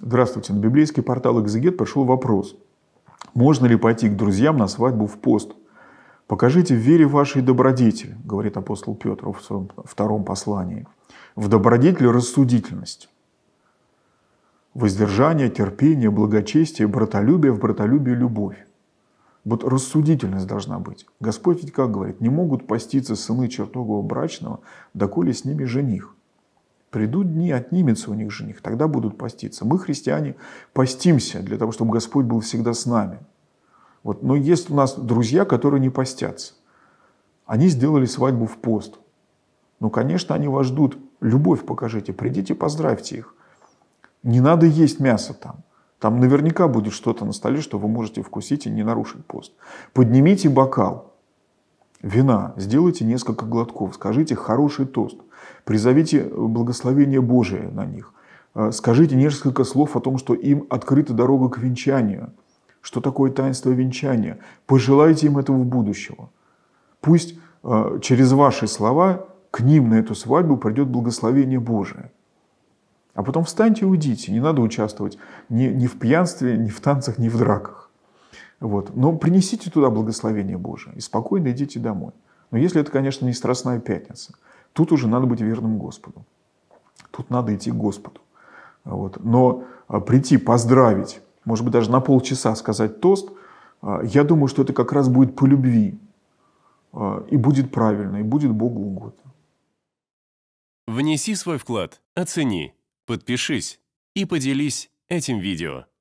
Здравствуйте. На библейский портал «Экзегет» пришел вопрос. Можно ли пойти к друзьям на свадьбу в пост? Покажите в вере вашей добродетель, говорит апостол Петр в своем втором послании. В добродетель рассудительность. Воздержание, терпение, благочестие, братолюбие, в братолюбие любовь. Вот рассудительность должна быть. Господь ведь как говорит, не могут поститься сыны чертогого брачного, доколе с ними жених. Придут дни, отнимется у них жених, тогда будут поститься. Мы, христиане, постимся для того, чтобы Господь был всегда с нами. Вот. Но есть у нас друзья, которые не постятся. Они сделали свадьбу в пост. Ну, конечно, они вас ждут. Любовь покажите, придите, поздравьте их. Не надо есть мясо там. Там наверняка будет что-то на столе, что вы можете вкусить и не нарушить пост. Поднимите бокал вина, сделайте несколько глотков, скажите хороший тост, призовите благословение Божие на них, э, скажите несколько слов о том, что им открыта дорога к венчанию, что такое таинство венчания, пожелайте им этого в будущего. Пусть э, через ваши слова к ним на эту свадьбу придет благословение Божие. А потом встаньте и уйдите, не надо участвовать ни, ни в пьянстве, ни в танцах, ни в драках. Вот. Но принесите туда благословение Божие и спокойно идите домой. Но если это, конечно, не Страстная Пятница, тут уже надо быть верным Господу. Тут надо идти к Господу. Вот. Но а, прийти, поздравить, может быть, даже на полчаса сказать тост, а, я думаю, что это как раз будет по любви. А, и будет правильно, и будет Богу угодно. Внеси свой вклад, оцени, подпишись и поделись этим видео.